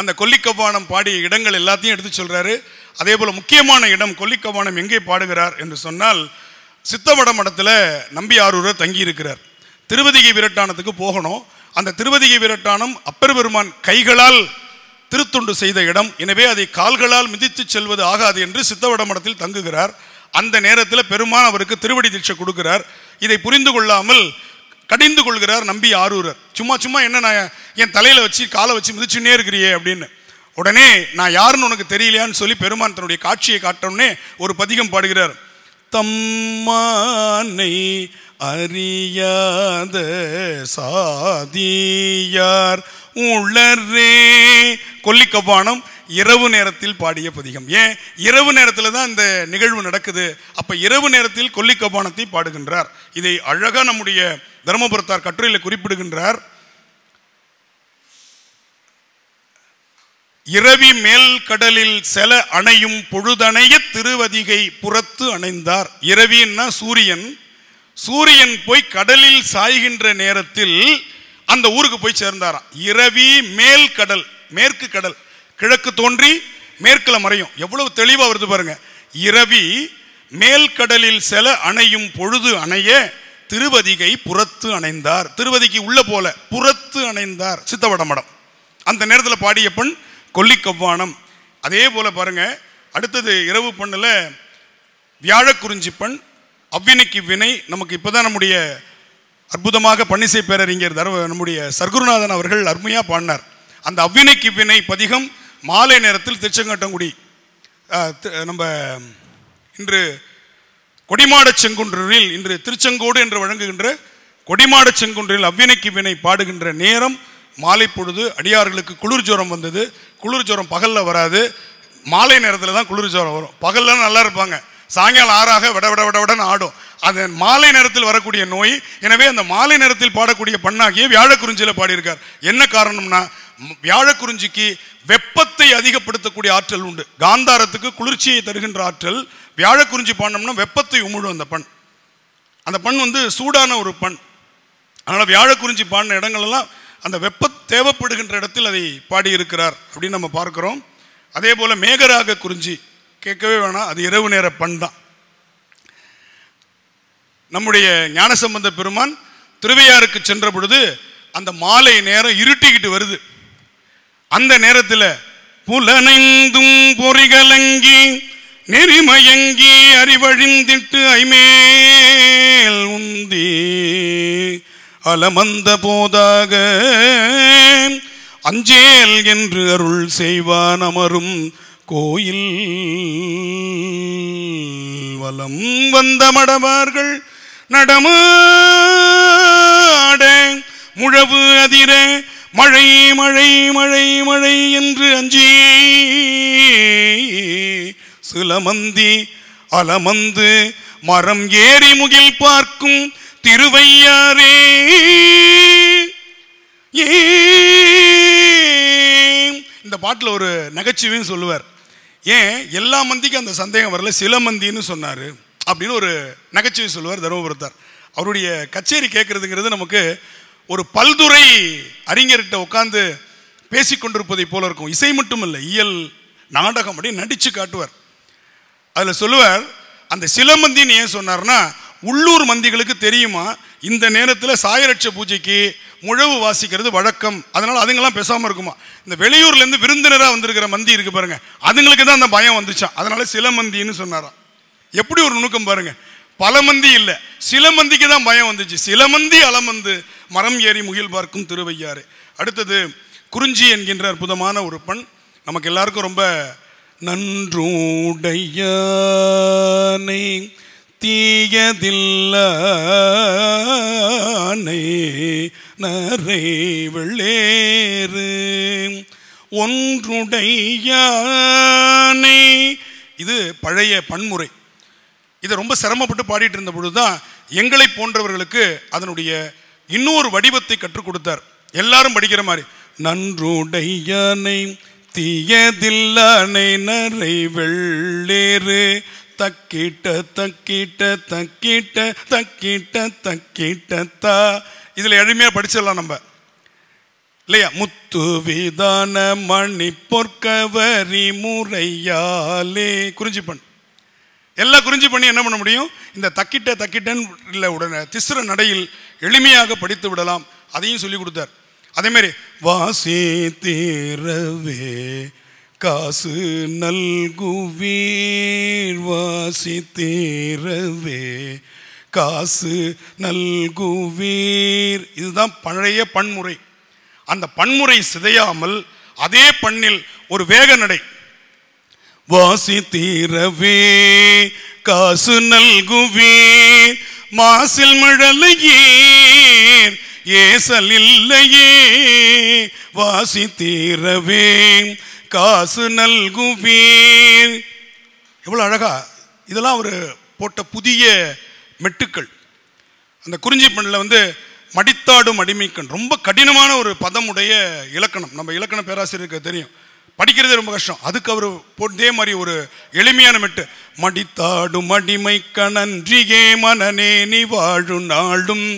[SPEAKER 1] அந்த கொல்லிக்கவானம் பாடிய இடங்கள் எல்லாத்தையும் எடுத்து சொல்கிறாரு அதே போல் முக்கியமான இடம் கொல்லிக்கவானம் எங்கே பாடுகிறார் என்று சொன்னால் சித்தவட மடத்தில் நம்பியாரூரர் தங்கியிருக்கிறார் திருவதிகை விரட்டானத்துக்கு போகணும் அந்த திருவதிகை விரட்டானம் அப்பர் பெருமான் கைகளால் திருத்துண்டு செய்த இடம் எனவே அதை கால்களால் மிதித்து செல்வது ஆகாது என்று சித்தவட மடத்தில் தங்குகிறார் அந்த நேரத்தில் பெருமான் அவருக்கு திருவடி தீட்சை கொடுக்கிறார் இதை புரிந்து கொள்ளாமல் கடிந்து கொள்கிறார் நம்பி ஆரூரர் சும்மா சும்மா என்ன நான் என் தலையில் வச்சு காலை வச்சு மிதிச்சுன்னே இருக்கிறியே அப்படின்னு உடனே நான் யாருன்னு உனக்கு தெரியலையான்னு சொல்லி பெருமான் தன்னுடைய காட்சியை காட்டணும்னே ஒரு பதிகம் பாடுகிறார் தம்மானை அறியாத சாதியார் உள்ளரே கொல்லிக்கப்பானம் இரவு நேரத்தில் பாடிய பதிகம் ஏன் இரவு நேரத்தில் தான் இந்த நிகழ்வு நடக்குது அப்போ இரவு நேரத்தில் கொல்லிக்கபானத்தை பாடுகின்றார் இதை அழகாக நம்முடைய தர்மபுரத்தார் கட்டுரையில் குறிப்பிடுகின்றார் இரவி மேல் கடலில் செல அணையும் பொழுதணைய திருவதிகை புறத்து அணைந்தார் இரவின்னா சூரியன் சூரியன் போய் கடலில் சாய்கின்ற நேரத்தில் அந்த ஊருக்கு போய் சேர்ந்தாராம் இரவி மேல் கடல் மேற்கு கடல் கிழக்கு தோன்றி மேற்குல மறையும் எவ்வளவு தெளிவாக வருது பாருங்க இரவி மேல் கடலில் செல அணையும் பொழுது அணைய திருவதிகை புறத்து அணைந்தார் திருவதிக்கு உள்ள போல புறத்து அணைந்தார் சித்தவடமடம் அந்த நேரத்தில் பாடிய பெண் கொல்லிக்கவ்வானம் அதே போல் பாருங்க அடுத்தது இரவு பெண்ணில் வியாழக்குறிஞ்சி பெண் அவ்வினைக்கு வினை நமக்கு இப்போதான் நம்முடைய அற்புதமாக பன்னிசை பேரறிஞர் தர நம்முடைய சர்க்குருநாதன் அவர்கள் அருமையாக பாடினார் அந்த அவ்வினைக்கு வினை பதிகம் மாலை நேரத்தில் திருச்செங்கட்டங்குடி நம்ம இன்று கொடிமாட செங்குன்றில் இன்று திருச்செங்கோடு என்று வழங்குகின்ற கொடிமாட செங்குன்றில் அவ்வினைக்கு வினை பாடுகின்ற நேரம் மாலை பொழுது அடியார்களுக்கு குளிர் ஜுரம் வந்தது குளிர் ஜுரம் பகலில் வராது மாலை நேரத்தில் தான் குளிர் ஜோரம் வரும் பகலில் நல்லா இருப்பாங்க சாயங்காலம் ஆறாக விட விட விட விடன்னு ஆடும் அது மாலை நேரத்தில் வரக்கூடிய நோய் எனவே அந்த மாலை நேரத்தில் பாடக்கூடிய பண்ணாகிய வியாழக்குறிஞ்சியில் பாடியிருக்கார் என்ன காரணம்னா வியாழக்குறிஞ்சிக்கு வெப்பத்தை அதிகப்படுத்தக்கூடிய ஆற்றல் உண்டு காந்தாரத்துக்கு குளிர்ச்சியை தருகின்ற ஆற்றல் வியாழக்குறிஞ்சி பாடினோம்னா வெப்பத்தை உமிழும் அந்த பண் அந்த பண் வந்து சூடான ஒரு பண் அதனால் வியாழக்குறிஞ்சி பாடின இடங்களெல்லாம் அந்த வெப்ப தேவைப்படுகின்ற இடத்தில் அதை பாடியிருக்கிறார் அப்படின்னு நம்ம பார்க்குறோம் அதே போல் மேகராக குறிஞ்சி கேட்கவே வேணாம் அது இரவு நேர பண் தான் நம்முடைய ஞானசம்பந்த பெருமான் திருவையாருக்கு சென்ற பொழுது அந்த மாலை நேரம் இருட்டிக்கிட்டு வருது அந்த நேரத்தில் புலனைந்தும் பொறிகலங்கி நெறிமயங்கி அறிவழிந்திட்டு ஐமேல் உந்தி அலமந்த போதாக அஞ்சேல் என்று அருள் செய்வான் அமரும் கோயில் வலம் வந்த மடவார்கள் நடமாட முழவு அதிர மழை மழை மழை மழை என்று அஞ்சி மந்தி அலமந்து மரம் ஏறி முகில் பார்க்கும் திருவையாரே இந்த பாட்டில் ஒரு நகைச்சுவையும் சொல்லுவார் ஏன் எல்லா மந்திக்கும் அந்த சந்தேகம் வரல சில மந்தின்னு சொன்னார் அப்படின்னு ஒரு நகைச்சுவை சொல்லுவார் தருமபுரத்தார் அவருடைய கச்சேரி கேட்குறதுங்கிறது நமக்கு ஒரு பல்துறை அறிஞர்கிட்ட உட்காந்து பேசிக்கொண்டிருப்பதை போல இருக்கும் இசை மட்டும் இல்லை இயல் நாடகம் அப்படின்னு நடித்து காட்டுவார் அதில் சொல்லுவார் அந்த சிலமந்தின்னு ஏன் சொன்னார்னா உள்ளூர் மந்திகளுக்கு தெரியுமா இந்த நேரத்தில் சாயரட்ச பூஜைக்கு முழவு வாசிக்கிறது வழக்கம் அதனால் அதுங்கெல்லாம் பேசாமல் இருக்குமா இந்த வெளியூர்லேருந்து விருந்தினராக வந்திருக்கிற மந்தி இருக்குது பாருங்கள் அதுங்களுக்கு தான் அந்த பயம் வந்துச்சான் அதனால் சிலமந்தின்னு சொன்னாராம் எப்படி ஒரு நுணுக்கம் பாருங்க பல மந்தி இல்லை சில மந்திக்கு தான் பயம் வந்துச்சு சில மந்தி அலமந்து மரம் ஏறி முகில் பார்க்கும் திருவையாறு அடுத்தது குறிஞ்சி என்கின்ற அற்புதமான ஒரு பண் நமக்கு எல்லாருக்கும் ரொம்ப நன்றுடையானை தீயதில்லானை நரை வெள்ளேறு ஒன்றுடையானை இது பழைய பன்முறை இதை ரொம்ப சிரமப்பட்டு பாடிட்டு இருந்த பொழுது தான் எங்களை போன்றவர்களுக்கு அதனுடைய இன்னொரு வடிவத்தை கற்றுக் கொடுத்தார் எல்லாரும் படிக்கிற மாதிரி நன்றுடையானை தீயதில்லானை நரை வெள்ளேறு தக்கிட்ட தக்கிட்ட தக்கிட்ட தக்கிட்ட தக்கிட்ட தா இதில் எளிமையாக படிச்சிடலாம் நம்ம இல்லையா முத்து விதான மணி பொற்கவரி முறையாலே குறிஞ்சிப்பண் எல்லாம் குறிஞ்சி பண்ணி என்ன பண்ண முடியும் இந்த தக்கிட்ட தக்கிட்டன் இல்லை உடனே திஸ்ர நடையில் எளிமையாக படித்து விடலாம் அதையும் சொல்லி கொடுத்தார் அதேமாரி வாசி தீரவே காசு நல்குவீர் வாசி தீரவே காசு நல்குவீர் இதுதான் பழைய பன்முறை அந்த பன்முறை சிதையாமல் அதே பண்ணில் ஒரு வேக நடை தீரவே காசு நல்குவீர் மாசில் மிழலையீர் ஏசல் இல்லையே தீரவே காசு நல்குவீர் எவ்வளோ அழகா இதெல்லாம் அவர் போட்ட புதிய மெட்டுக்கள் அந்த குறிஞ்சி பெண்ணில் வந்து மடித்தாடும் அடிமைக்கண் ரொம்ப கடினமான ஒரு பதமுடைய இலக்கணம் நம்ம இலக்கண பேராசிரியருக்கு தெரியும் படிக்கிறதே ரொம்ப கஷ்டம் அதுக்கு அவர் போட்டே மாதிரி ஒரு எளிமையான மெட்டு மடித்தாடு மடிமை நன்றியே மனநே நீ வாழும் நாளும்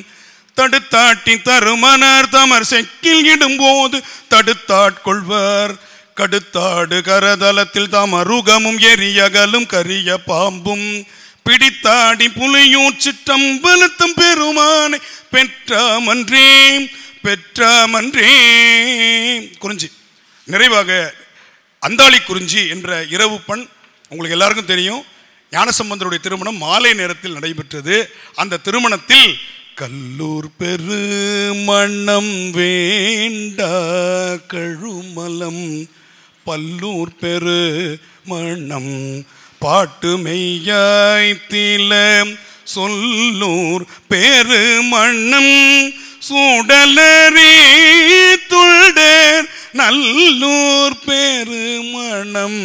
[SPEAKER 1] தடுத்தாட்டி தருமனர் தமர் செக்கில் இடும்போது தடுத்தாட்கொள்வர் கடுத்தாடு கரதலத்தில் அருகமும் எரியகலும் கரிய பாம்பும் பிடித்தாடி புலியூர் சிற்றம்பலத்தும் பெருமானை பெற்றாமன்றே பெற்றாமன்றே குறிஞ்சி நிறைவாக அந்தாளி குறிஞ்சி என்ற இரவு பண் உங்களுக்கு எல்லாருக்கும் தெரியும் ஞானசம்பந்தருடைய திருமணம் மாலை நேரத்தில் நடைபெற்றது அந்த திருமணத்தில் கல்லூர் பெரு மணம் வேண்டா கழுமலம் பல்லூர் பெரு மணம் பாட்டு மெய்யாய்த்திலம் சொல்லூர் பெருமண்ணம் சுடலறி துள்டேர் நல்லூர் பேரு மணம்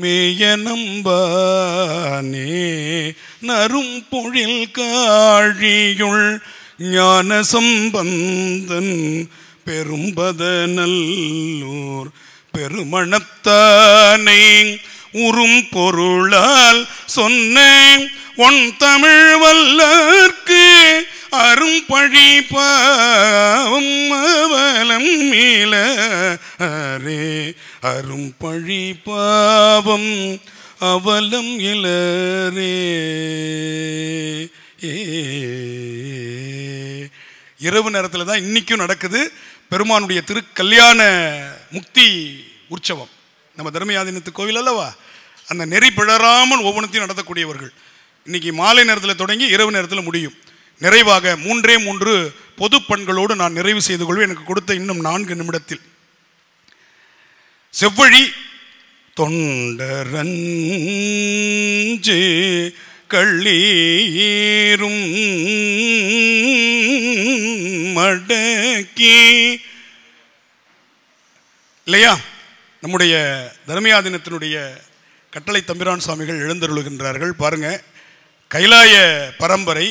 [SPEAKER 1] மேய நம்பானே நரும் பொழில் காழியுள் ஞான சம்பந்தன் பெரும்பத நல்லூர் பெருமணத்தானே உறும் பொருளால் சொன்னேன் ஒன் தமிழ் வல்லர்க்கு அரும்பழி பாவம் அவலம் மீள அரே அரும்பழி பாவம் அவலம் இளரே இரவு நேரத்தில் தான் இன்றைக்கும் நடக்குது பெருமானுடைய திருக்கல்யாண முக்தி உற்சவம் நம்ம தர்மயாதீனத்து கோவில் அல்லவா அந்த நெறி பிழறாமல் ஒவ்வொன்றத்தையும் நடத்தக்கூடியவர்கள் இன்றைக்கி மாலை நேரத்தில் தொடங்கி இரவு நேரத்தில் முடியும் நிறைவாக மூன்றே மூன்று பொது பண்களோடு நான் நிறைவு செய்து கொள்வேன் எனக்கு கொடுத்த இன்னும் நான்கு நிமிடத்தில் செவ்வழி தொண்டரஞ்சு கள்ளீரும் மடக்கி இல்லையா நம்முடைய தர்மயாதினத்தினுடைய கட்டளை தம்பிரான் சுவாமிகள் எழுந்தருளுகின்றார்கள் பாருங்க கைலாய பரம்பரை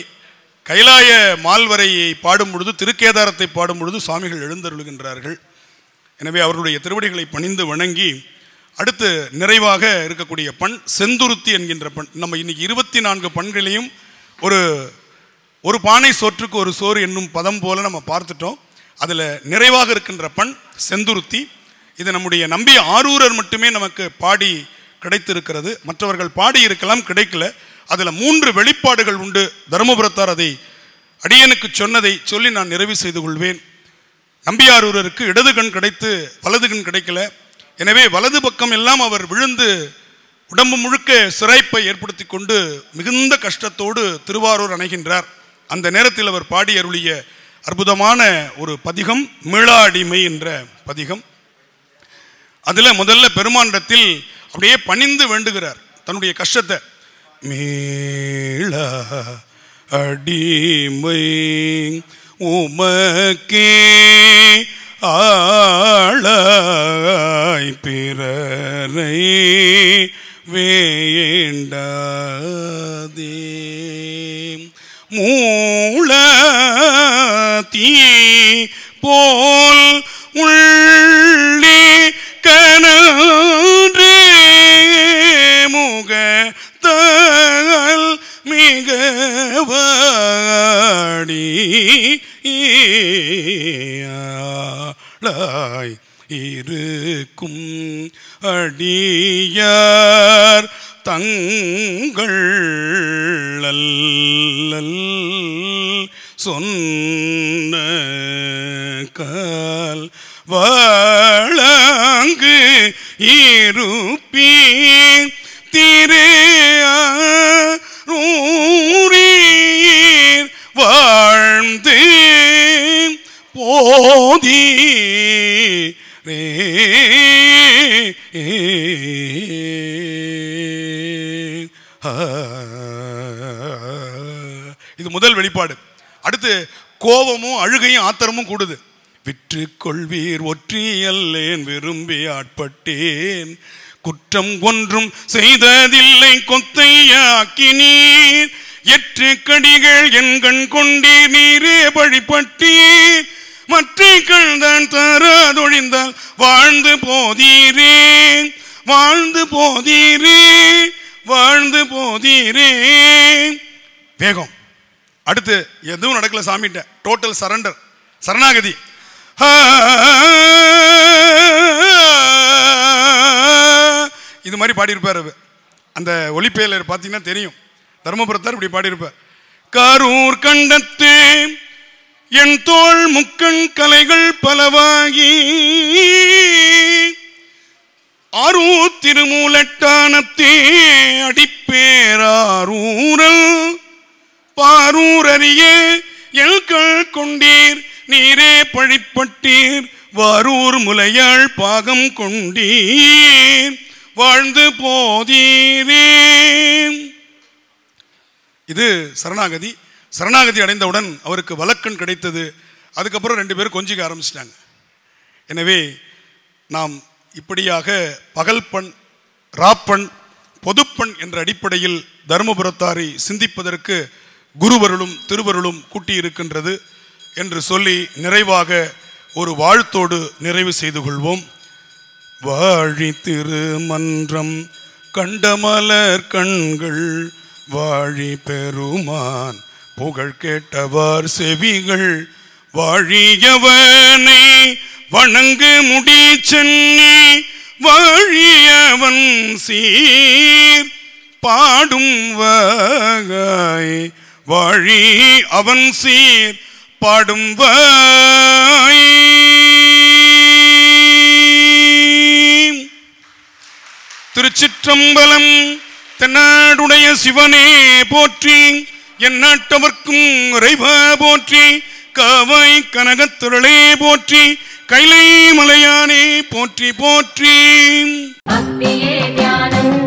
[SPEAKER 1] கைலாய மால்வரையை பாடும் பொழுது திருக்கேதாரத்தை பாடும் பொழுது சுவாமிகள் எழுந்தருளுகின்றார்கள் எனவே அவருடைய திருவடிகளை பணிந்து வணங்கி அடுத்து நிறைவாக இருக்கக்கூடிய பண் செந்துருத்தி என்கின்ற பண் நம்ம இன்னைக்கு இருபத்தி நான்கு பண்களையும் ஒரு ஒரு பானை சோற்றுக்கு ஒரு சோறு என்னும் பதம் போல நம்ம பார்த்துட்டோம் அதில் நிறைவாக இருக்கின்ற பண் செந்துருத்தி இது நம்முடைய நம்பி ஆரூரர் மட்டுமே நமக்கு பாடி கிடைத்திருக்கிறது மற்றவர்கள் பாடி இருக்கலாம் கிடைக்கல அதில் மூன்று வெளிப்பாடுகள் உண்டு தருமபுரத்தார் அதை அடியனுக்கு சொன்னதை சொல்லி நான் நிறைவு செய்து கொள்வேன் நம்பியாரூரருக்கு இடது கண் கிடைத்து வலது கண் கிடைக்கல எனவே வலது பக்கம் எல்லாம் அவர் விழுந்து உடம்பு முழுக்க சிறைப்பை ஏற்படுத்தி கொண்டு மிகுந்த கஷ்டத்தோடு திருவாரூர் அணைகின்றார் அந்த நேரத்தில் அவர் பாடி அருளிய அற்புதமான ஒரு பதிகம் மீளாடிமை என்ற பதிகம் அதில் முதல்ல பெருமாண்டத்தில் அப்படியே பணிந்து வேண்டுகிறார் தன்னுடைய கஷ்டத்தை மீள அடிமை உமக்கே ஆளாய் பிறரை வேண்டாதே மூள தீ போல் உள்ளே தேவாடி லாய் இருக்கும் அடியார் தங்கள் சொன்ன கால் வா கோபமும் அழுகையும் ஆத்திரமும் கூடுது விற்று கொள்வீர் ஒற்றியல்லேன் விரும்பி ஆட்பட்டேன் குற்றம் ஒன்றும் செய்ததில்லை கொத்தையாக்கி நீர் எற்று கடிகள் என் கண் கொண்டீர் நீரே வழிபட்டீர் மற்றைகள் தான் தொழிந்தால் வாழ்ந்து போதீரே வாழ்ந்து போதீரே வாழ்ந்து போதீரே வேகம் அடுத்து எதுவும் நடக்கல சாமிகிட்ட டோட்டல் சரண்டர் சரணாகதி இது மாதிரி பாடியிருப்பார் அவர் அந்த ஒளிப்பேலர் பார்த்தீங்கன்னா தெரியும் தர்மபுரத்தார் இப்படி பாடியிருப்பார் கரூர் கண்டத்தே என் தோல் முக்கண் கலைகள் பலவாகி ஆரூர் திருமூலட்டானத்தே அடிப்பேரூரல் பாரூரறியே எல்கள் கொண்டீர் நீரே பழிப்பட்டீர் வாரூர் முலையாள் பாகம் கொண்டீர் வாழ்ந்து போதீரே இது சரணாகதி சரணாகதி அடைந்தவுடன் அவருக்கு வழக்கன் கிடைத்தது அதுக்கப்புறம் ரெண்டு பேரும் கொஞ்சிக்க ஆரம்பிச்சிட்டாங்க எனவே நாம் இப்படியாக பகல்பண் ராப்பண் பொதுப்பண் என்ற அடிப்படையில் தருமபுரத்தாரை சிந்திப்பதற்கு குருவருளும் திருவருளும் கூட்டியிருக்கின்றது என்று சொல்லி நிறைவாக ஒரு வாழ்த்தோடு நிறைவு செய்து கொள்வோம் வாழி திருமன்றம் கண்டமலர் கண்கள் வாழி பெருமான் புகழ் கேட்டவார் செவிகள் வாழியவனை வணங்கு முடி சென்னி வாழியவன் சீர் பாடும் வகாய் வழி அவன் சீர் பாடும் திருச்சிற்றம்பலம் தென்னாடுடைய சிவனே போற்றி என் நாட்டவர்க்கும் இறைவா போற்றி கவை கனகத்துருளே போற்றி கைலை மலையானே போற்றி போற்றி தியானம்